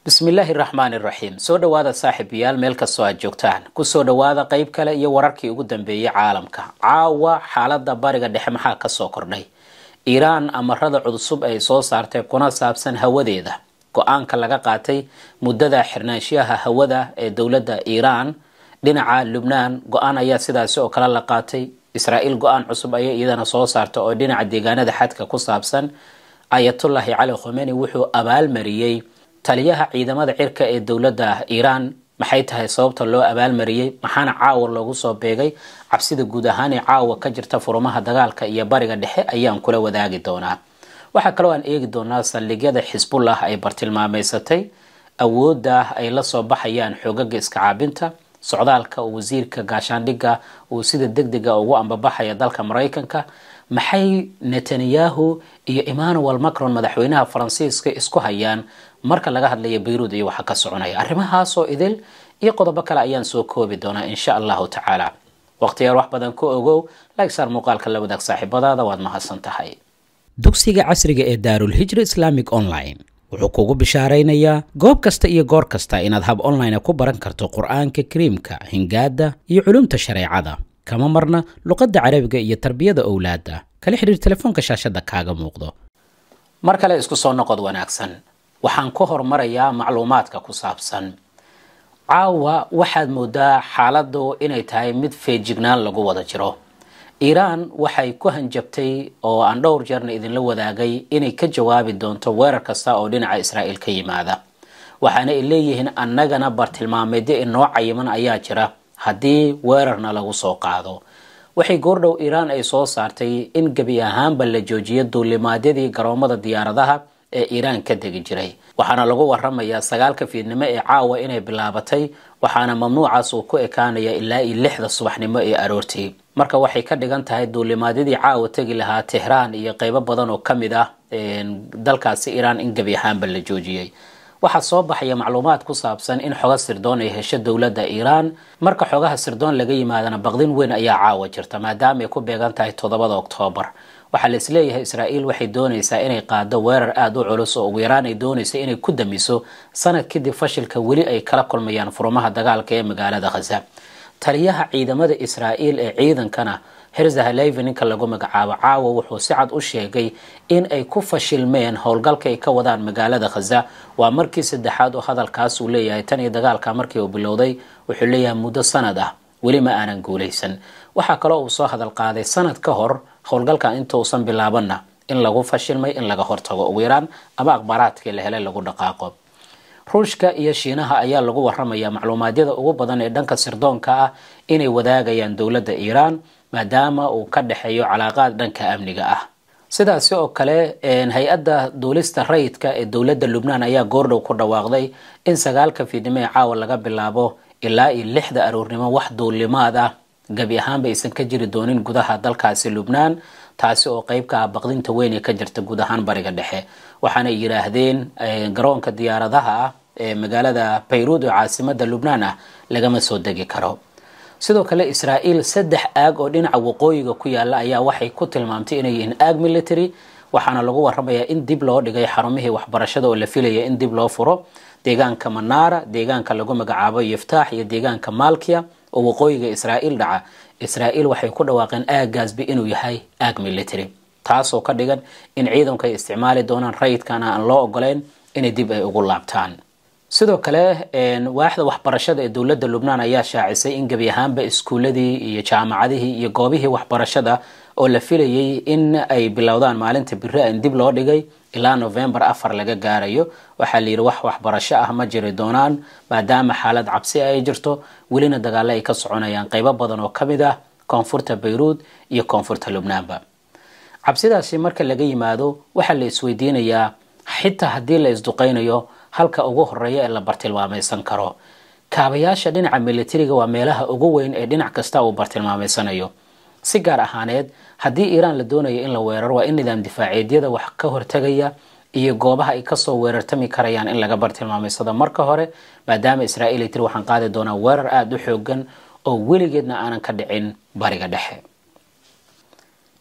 bismillaahi raxmaan iraxiim soo dhowaada saaxiibayaal meel kastoo aad joogtaan kusoo dhowaada qeyb kale iyo wararkii ugu dambeeyey caalamka caawa xaalada bariga dhexe maxaa kasoo kordhay iiraan amarada cudusub ay soo saartay kuna saabsan hawadeeda go-aanka laga qaatay muddada xirnaanshiyaha hawada ee dowladda iiraan dhinaca lubnaan go-aan ayaa sidaasi oo kale la qaatay israa'iil go-aan cusub ayay iyadana soo saartay oo dhinaca deegaanada xadka ku saabsan ayatullaahi cali khomeini wuxuu abaalmariyey taliyaha ciidamada cirka ee dowladda iiraan maxay tahay sababta loo abaalmariyey maxaana caawa loogu soo beegay cabsida guud ahaan ee caawa ka jirta furumaha dagaalka iyo bariga dhexe ayaan kula wadaagi doonaa waxaa kaloo aan eegi doonaa saldhigyada xisbullah ay bartilmaameysatay awoodda ay la soo baxayaan xoogaga iska caabinta socdaalka wasiirka gaashaandhigga uu sida deg dega ugu ambabaxaya dalka maraykanka maxay netanyahu iyo emmanuel macron madaxweynaha faransiiska isku hayaan marka laga hadlayo bayruud iyo waxa ka soconaya arrimahaasoo idil iyo qodobo kale ayaan soo koobi doonaa insha allahu tacaala wakhtiyaar wax badan ku ogow laagsaar muuqaalka la wadaag saaxiibadaada waad mahadsan tahay dugsiga casriga ee daarulhijra islamic online wuxuu kugu bishaaraynayaa goob kasta iyo goor kasta inaad hab online ku baran karto qur'aanka kariimka hingaadda iyo culumta shareecada kama marna luqadda carabiga iyo tarbiyada owlaadda kala xidhiir telefoonka shaashadda kaaga muuqdo mar kale isku soo noqod wanaagsan waxaan ku hormarayaa macluumaadka ku saabsan caawa waxaad moodaa xaaladdu inay tahay mid feejignaan lagu wada jiro iiraan waxay ku hanjabtay oo aan dhowr jeerna idinla wadaagay inay ka jawaabi doonto weerar kasta oo dhinaca israa'iil ka yimaada waxaana ay leeyihiin annagana bartilmaameedyo inoo cayiman ayaa jira haddii weerarna lagu soo qaado waxay goordhow iiraan ay soo saartay in gebi ahaanba la joojiyo duulimaadyadii garoomada diyaaradaha ee iiraan ka degi jiray waxaana lagu waramayaa sagaalka fiidnimo ee caawa inay bilaabatay waxaana mamnuucaas uu ku ekaanaya ilaa iyo lixda subaxnimo ee aroortii marka waxay ka dhigan tahay duulimaadyadii caawa tegi lahaa tehraan iyo qeybo badan oo ka mid ah dalkaasi iiraan in gebi ahaanba la joojiyey waxaa soo baxaya macluumaad ku saabsan in xoga sirdoon ay hesho dowladda iiraan marka xogaha sirdoon laga yimaadana baqdin weyn ayaa caawa jirta maadaama ay ku beegan tahay toddobada oktoobar waxaa la isleeyahay israa'iil waxay doonaysaa inay qaado weerar aada u culus oo ugu yaraan ay doonaysa inay ku damiso sanad kadib fashilka weli ay kala kulmayaan furumaha dagaalka ee magaalada khasa taliyaha ciidamada israa'iil ee ciidankana herzahalevi ninka lagu magacaabo caawa wuxuu si cad u sheegay in ay ku fashilmeen howlgalka ay ka wadaan magaalada khaza waa markii saddexaad oo hadalkaas uu leeyahay tan iyo dagaalka markii uu bilowday wuxuu leeyahay muddo sanad ah weli ma aanan guulaysan waxaa kaloo uu soo hadal qaaday sanad ka hor howlgalka intuusan bilaabanna in lagu fashilmay in laga hortago ugu yaraan ama aqbaraadkii la helay lagu dhaqaaqo ruushka iyo shiinaha ayaa lagu waramayaa macluumaadyada ugu badan ee dhanka sirdoonka ah inay wadaagayaan dowladda iiraan maadaama uu ka dhexeeyo calaaqaad dhanka amniga ah sidaasi oo kale hay-adda duulista rayidka ee dowladda lubnaan ayaa goordhow ku dhawaaqday in sagaalka fiidnimo ee caawa laga bilaabo ilaa iyo lixda aroornimo wax duulimaad ah gebi ahaan baysan ka jiri doonin gudaha dalkaasi lubnaan taasi oo qeybka ah baqdinta weyn ee ka jirta guud ahaan bariga dhexe waxaanay yidhaahdeen eh, garoonka diyaaradaha ah ee magaalada bayruud oo caasimada lubnaan ah lagama soo degi karo sidoo kale israa'iil saddex aag oo dhinaca waqooyiga ku yaala ayaa waxay ku tilmaamtay inay yihiin aag military waxaana lagu waramayaa in dib loo dhigay xarumihii waxbarashada oo la filaya in dib loo furo deegaanka manaara deegaanka lagu magacaabo yiftaax iyo deegaanka maalkiya oo waqooyiga israa'iil dhaca israa'iil waxay ku dhawaaqeen aaggaasbi inuu yahay aag military taasoo ka dhigan in ciidanku ay isticmaali doonaan rayidkana aan loo ogoleyn inay dib ay ugu laabtaan sidoo kale waaxda waxbarashada ee dowladda lubnaan ayaa shaacisay in gebi ahaanba iskuuladii iyo jaamacadihii iyo goobihii waxbarashada oo la filayay in ay bilowdaan maalinta biri an dib loo dhigay ilaa novembar afar laga gaarayo waxaa layidhi wax waxbarasho ah ma jiri doonaan maadaama xaalad cabsi ah ay jirto welina dagaalo ay ka soconayaan qeybo badan oo ka mid ah koonfurta bayruud iyo koonfurta lubnaanba cabsidaasi marka laga yimaado waxaa la isweydiinayaa xitaa haddii la isduqaynayo halka ugu horeeya ee la bartilmaamaysan karo kaabayaasha dhinaca militariga waa meelaha ugu weyn ee dhinac kasta uu bartilmaameysanayo si gaar ahaaneed haddii iiraan la doonayo in la weeraro waa in nidaam difaaceedyada wax ka hortagaya iyo goobaha ay kasoo weerartami karayaan in laga bartilmaameysado marka hore maadaama israa'iil ay tiri waxaan qaadi doonaa weerar aada u xoogan oo weligeedna aanan ka dhicin bariga dhexe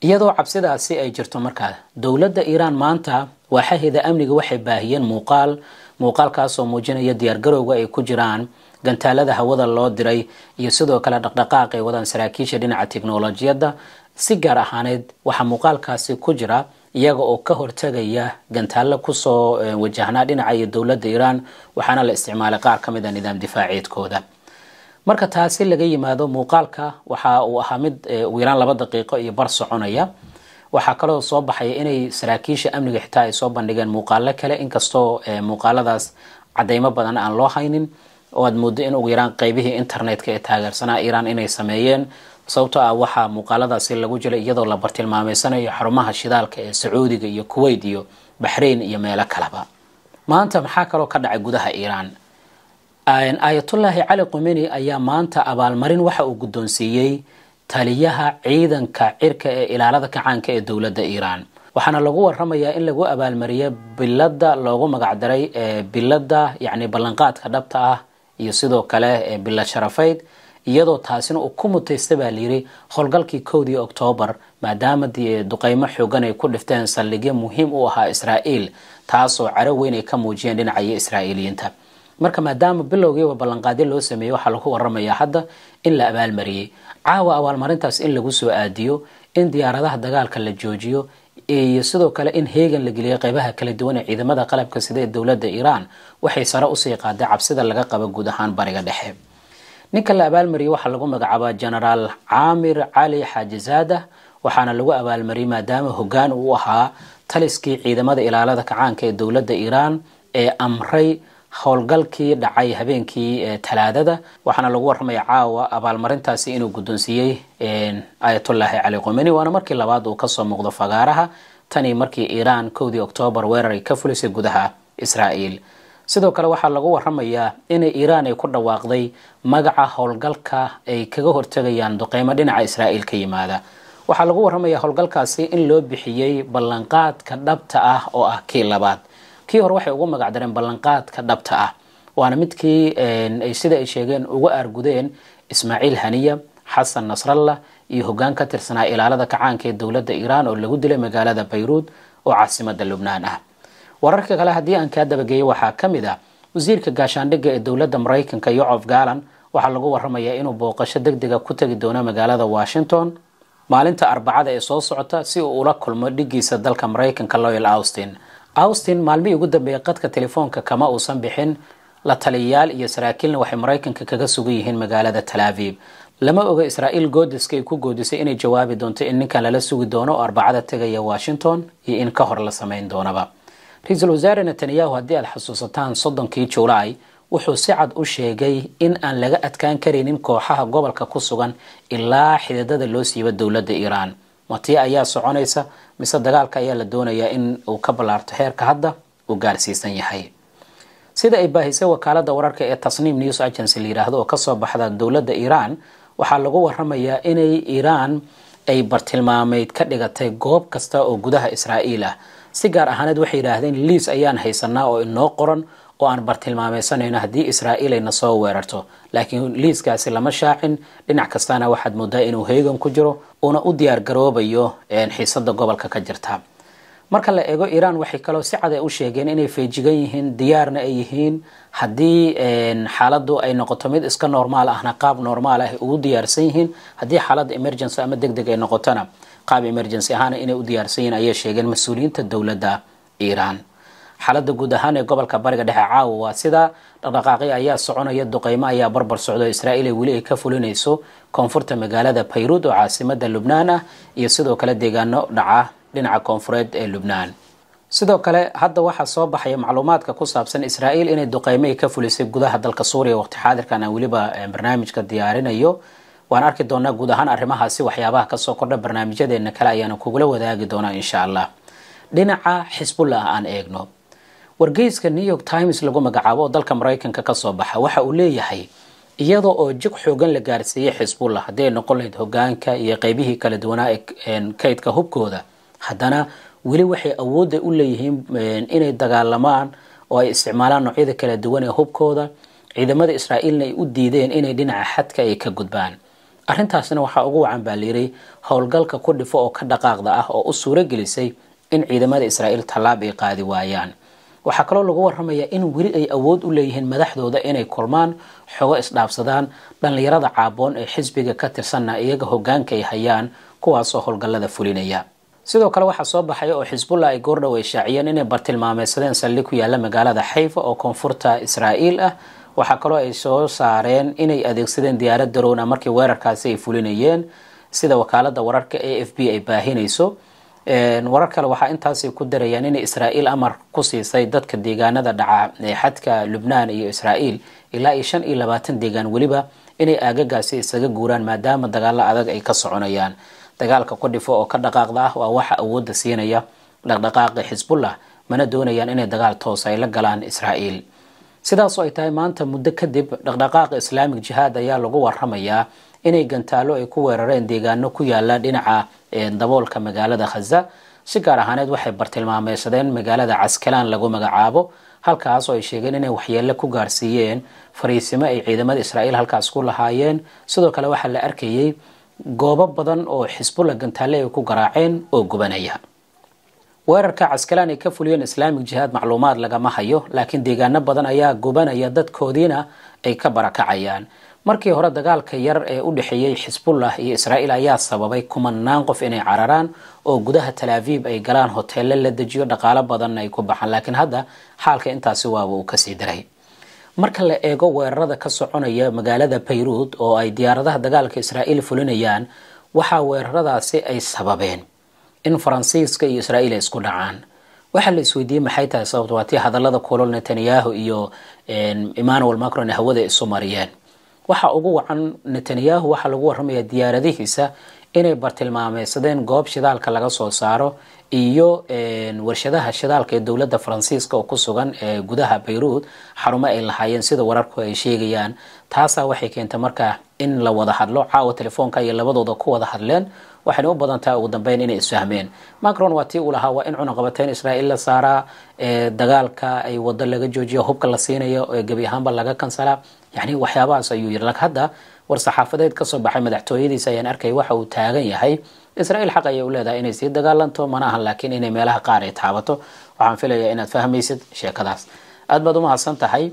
iyadoo cabsidaasi ay jirto markaa dowladda iiraan maanta waaxahida amniga waxay baahiyeen muuqaal muuqaalkaasoo muujinaya diyaargarowga ay ku jiraan gantaalada hawada loo diray iyo sidoo kale dhaqdhaqaaq ay wadaan saraakiisha dhinaca tiknolojiyadda si gaar ahaaneyd waxaa muuqaalkaasi ku jira iyaga oo ka hortegaya gantaalo kusoo eh, wajahnaa dhinaca iyo dowladda iiraan waxaana la isticmaalay qaar ka mid a ah nidaam difaaceedkooda marka taasi laga yimaado muuqaalka waxa uu ahaa mid eh, wiiraan laba daqiiqo iyo bar soconaya waxaa kaloo soo baxay inay saraakiisha amniga xitaa ay soo bandhigeen muuqaalo kale inkastoo eh, muuqaaladaas cadeymo badan aan loo haynin oo aad moodo in ugu yaraan qeybihii internetka ee taageersanaa iiraan inay sameeyeen sababtoo ah waxaa muuqaaladaasi lagu jilay iyadoo la bartilmaameysanayo xarumaha shidaalka ee sacuudiga iyo kuweyt iyo baxrayn iyo meelo kaleba maanta maxaa kaloo ka dhacay gudaha iiraan aayatullaahi cali qumeni ayaa maanta abaalmarin waxa uu guddoonsiiyey taliyaha ciidanka cirka ee ilaalada kacaanka ee dowladda iiraan waxaana lagu waramayaa in lagu abaalmariyay biladda loogu magacdaray ee biladda yacni ballanqaadka dhabta ah iyo sidoo kale ee bilad sharafeyd iyadoo taasina uu ku mutaysta baa layidhi howlgalkii kowdii oktoobar maadaama duqeymo xoogan ay ku dhifteen saldhigyo muhiim u ahaa israa'iil taasoo caro weyn ay ka muujiyeen dhinacaiyo israa'iiliyiinta marka maadaama bilowgiiba ballanqaadyo loo sameeyey waxaa lagu waramayaa hadda in la abaalmariyey caawa abaalmarintaas in lagu soo aadiyo in diyaaradaha dagaalka la joojiyo iyo sidoo kale in heegan la geliyo qeybaha kala duwan ee ciidamada qalabka sida ee dowladda iiraan waxay sare usii qaaday cabsida laga qabo guud ahaan bariga dhexe ninka la abaalmariyey waxaa lagu magacaabaa genaraal caamir cali xaajisaada waxaana lagu abaalmariyey maadaama hogaan uu ahaa taliskii ciidamada ilaalada kacaanka ee dowladda iiraan ee amray howlgalkii dhacay habeenkii talaadada waxaana lagu waramaya caawa abaalmarintaasi inuu guddoonsiiyey ayatullaahi cali qomeni waana markii labaad uu kasoo muuqdo fagaaraha tani markii iiraan kowdii oktoobar weerar ay ka fulisay gudaha israa'iil sidoo kale waxaa lagu waramayaa in iiraan ay ku dhawaaqday magaca howlgalka ay kaga hortegayaan duqeymo dhinaca israa'iil ka yimaada waxaa lagu waramayaa howlgalkaasi in loo bixiyey ballanqaadka dhabta ah oo ah kii labaad kii hore waxay ugu magac dareen ballanqaadka dhabta ah waana midkii ay sida ay sheegeen uga aargudeen ismaaciil haniya xasan nasrallah iyo hoggaan ka tirsanaa ilaalada kacaanka ee dowladda iiraan oo lagu dilay magaalada bayruud oo caasimada lubnaan ah wararka kale haddii aan kaa dabageeyo waxaa ka mid ah wasiirka gaashaandhigga ee dowladda maraykanka yocof galan waxaa lagu warramayaa inuu booqasho deg dega ku tegi doono magaalada washington maalinta arbacada ee soo socota si uu ula kulmo dhiggiisa dalka maraykanka loyal austin austin maalmihii ugu dambeeyay qadka telefoonka kama uusan bixin la taliyayaal iyo saraakiilna waxay maraykanka kaga sugan yihiin magaalada talaaviib lama oga israa'iil ay ku goodisay inay jawaabi doonto in ninkan lala sugi doono oo arbacada tegaya washington iyo in ka hor la samayn doonaba ra-iisul wasaare netanyahu haddii aad xasuusataan soddonkii juulaay wuxuu si cad u sheegay in aan laga adkaan karaynin kooxaha gobolka ku sugan ilaa xididada loo siiba dowladda iiraan matii ayaa soconaysa mise dagaalka ayaa la doonayaa in uu ka ballaarto heerka hadda uu gaarsiisan yahay sida ay baahisay wakaaladda wararka ee tasniim news agency la yidhaahdo oo kasoo baxda dowladda iiraan waxaa lagu warramayaa inay iiraan ay bartilmaameyd ka dhigatay goob kasta oo gudaha israa'iil ah si gaar ahaaneed waxay yidhaahdeen liis ayaan haysanaa oo inoo qoran oo aan bartilmaamaysanayno haddii israa'iil ayna soo weerarto laakiin liiskaasi lama shaacin dhinac kastana waxaad moodaa inuu heegan ku jiro uuna u diyaar garoobayo xiisada gobolka ka jirta marka la eego iiraan waxay kaloo si cad ay u sheegeen inay feejigan yihiin diyaarna ay yihiin haddii xaaladdu ay noqoto mid iska normaal ahna qaab normaal ah ay ugu diyaarsan yihiin haddii xaaladda emergency ama deg deg ay noqotona qaab emergency ahaana inay u diyaarsan yihiin ayay sheegeen mas-uuliyiinta dowladda iiraan xaalada guud ahaan ee gobolka bariga dhexe caawa waa sida dhaqdhaqaaqyo ayaa soconaya duqeymo ayaa barbar socdo israa'iil ay weli ay ka fulinayso koonfurta magaalada bayruud oo caasimada lubnaan ah iyo sidoo kale deegaano dhaca dhinaca koonfureed ee lubnaan sidoo kale hadda waxaa soo baxaya macluumaadka ku saabsan israa'iil inay duqeymo ay ka fulisay gudaha dalka suuriya waqti xaadirkan aan weliba eh, barnaamijka diyaarinayo waan arki doonaa guud ahaan arrimahaasi waxyaabaha kasoo kordha barnaamijyadeena kale ayaana kugula wadaagi doonaa insha allah dhinaca xisbullah aan eegno wargeyska new york times lagu magacaabo oo dalka maraykanka kasoo baxa waxa uu leeyahay iyadoo oo jig xoogan la gaarsiiyey xisbullah haddii ay noqon lahayd hogaanka iyo qeybihii kala duwanaa ee kaydka hubkooda haddana weli waxay awoodda u leeyihiin inay dagaalamaan oo ay isticmaalaan noocyada kala duwan ee hubkooda ciidamada israa'iilna ay u diideen inay dhinaca xadka ay ka gudbaan arrintaasna waxaa ugu wacan baa layidhi howlgalka ku dhifo oo ka dhaqaaqda ah oo u suuro gelisay in ciidamada israa'iil tallaab ay qaadi waayaan waxaa kaloo lagu waramayaa in weli ay awood u leeyihiin madaxdooda inay kulmaan xogo isdhaafsadaan dhallinyarada caaboon ee xisbiga ka tirsanna iyaga hogaanka ay hayaan kuwaasoo howlgallada fulinaya sidoo kale waxaa soo baxaya oo xisbullah ay goordhow ay shaaciyeen inay bartilmaameysadeen saldhig ku yaalla magaalada xayfa oo koonfurta israa'iil ah waxaa kaloo ay soo saareen inay adeegsadeen diyaarad darowna markii weerarkaasi ay fulinayeen sida wakaalada wararka a f b ay baahinayso warar kale waxaa intaasi ku darayaan inay israa'iil amar ku siisay dadka deegaanada dhaca ee xadka lubnaan iyo israa'iil ilaa iyo shan iyo labaatan deegaan weliba inay aagagaasi isaga guuraan maadaama dagaalo adag ay ka soconayaan dagaalka ku dhifo oo ka dhaqaaqda ah waa waxa awoodda siinaya dhaqdhaqaaqi xisbullah mana doonayaan inay dagaal toosa ay la galaan israa'iil sidaasoo ay tahay maanta muddo kadib dhaqdhaqaaqa islaamig jihaad ayaa lagu waramayaa inay gantaalo ay ku weerareen deegaano ku yaala dhinaca daboolka magaalada khaza si gaar ahaaneed waxay bartilmaameysadeen magaalada caskalaan lagu magacaabo halkaasoo ay sheegeen inay waxyeelo ku gaarsiiyeen fariisimo ay ciidamada israa'iil halkaas ku lahaayeen sidoo kale waxaa la arkayey goobo badan oo xisbulla gantaale ay ku garaaceen oo gubanaya weerarka caskalaan ay ka fuliyeen islaamig jihaad macluumaad lagama hayo laakiin deegaano badan ayaa gubanaya dadkoodiina ay ka barakacayaan markii hore dagaalka yar ee u dhexeeyey xisbullah iyo israa'iil ayaa sababay kumanaan qof inay cararaan oo gudaha talaaviib ay galaan hoteele la dejiyo dhaqaalo badanna ay ku baxaan laakiin hadda xaalka intaasi waaba uu kasii daray marka la eego weerarada ka soconaya magaalada bayruud oo ay diyaaradaha dagaalka israa'iil fulinayaan waxaa weeraradaasi ay sababeen in faransiiska iyo israa'iil ay isku dhacaan waxaa la isweydiiyey maxay tahay sababto waatii hadalada kulol netanyahu iyo eh, emmanuel macron hawada isu mariyeen waxa ugu wacan netanyahu waxaa lagu waramayaa diyaaradihiisa inay bartilmaameysadeen goob shidaalka laga soo saaro iyo eh, warshadaha shidaalka ee dowladda faransiiska oo ku sugan ee eh, gudaha bayruud xarumo ay lahaayeen sida wararku ay sheegayaan taasaa waxay keentay markaa in la wada hadlo caawa telefoonka iyo labadooda ku wada hadleen waxayna u badan tahay ugu dambeyn inay isfahmeen macron waa tii uu lahaa waa in cunaqabateyn israa'iil la saaraa eh, dagaalka ay wado laga joojiyo hubka la siinayo gebi ahaanba laga kansalaa yani waxyaabahaas ayuu yiri lag hadda war saxaafadeed kasoo baxay madaxtooyadiisa ayaan arkay waxa uu taagan yahay israel xaq ayay uleedahay inay sii dagaalanto mana aha laakiin inay meelaha qaar ay taabato waxaan filayaa inaad fahmaysid sheekadaas aad baad umahadsan tahay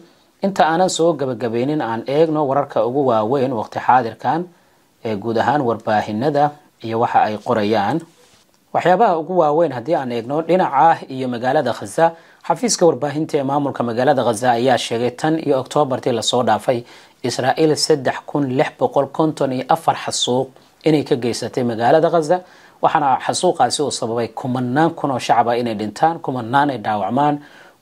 inta aanan soo gabagabaynin aan eegno wararka ugu waaweyn waqti xaadirkan ee guud ahaan warbaahinada iyo waxa ay qorayaan waxyaabaha ugu waaweyn haddii aan eegno dhinaca ah iyo magaalada khaza xafiiska warbaahinta ee maamulka magaalada khaza ayaa sheegay tan iyo oktoobartii lasoo dhaafay israael saddex kun lix boqol konton iyo afar xasuuq inay ka geysatay magaalada khaza waxaana xasuuqaasi uu sababay kumanaan kun oo shacaba ah inay dhintaan kumanaan ay dhaawacmaan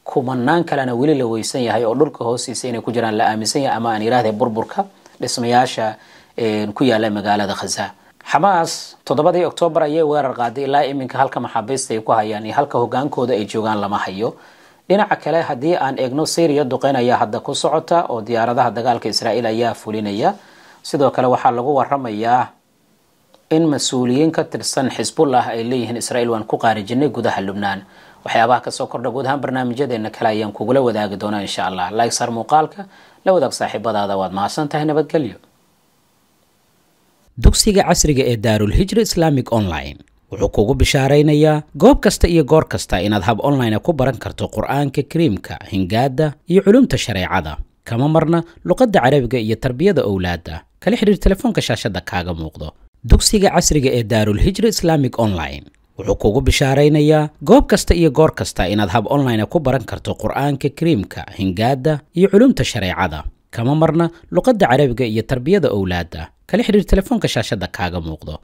kumanaan kalena weli la weysan yahay oo dhulka hoostiisa inay ku jiraan la aaminsan yahay ama aan yidhahda burburka dhismayaasha ku yaala magaalada khaza xamaas toddobadii oktoobar ayay weerar qaaday ilaa iminka halka maxaabiista ay ku hayaan iyo halka hogaankooda ay joogaan lama hayo dhinaca kale haddii aan eegno syriya duqeyn ayaa hadda ku socota oo diyaaradaha dagaalka israa'iil ayaa fulinaya sidoo kale waxaa lagu waramayaa in mas-uuliyiin ka tirsan xisbullah ay leeyihiin israa'iil waan ku qaarijinay gudaha lubnaan waxyaabaha kasoo kordha guud ahaan barnaamijyadeena kale ayaan kugula wadaagi doonaa insha allah laysar muuqaalka la wadaag saaxiibadaada waad mahadsan tahay nabadgelyo dugsiga casriga ee daarulhijra islamic online wuxuu kugu bishaaraynayaa goob kasta iyo goor kasta inaad hab online ku baran karto qur'aanka kariimka hingaada iyo culumta shareecada kama marna luqadda carabiga iyo tarbiyada owlaadda kala xidhiir telefoonka shaashadda kaaga muuqdo dugsiga casriga ee daarulhijra islamic online wuxuu kugu bishaaraynayaa goob kasta iyo goor kasta inaad hab online ku baran karto qur'aanka kariimka hingaada iyo culumta shareecada kama marna luqadda carabiga iyo tarbiyada owlaadda kala xidhiir telefoonka shaashadda kaaga muuqdo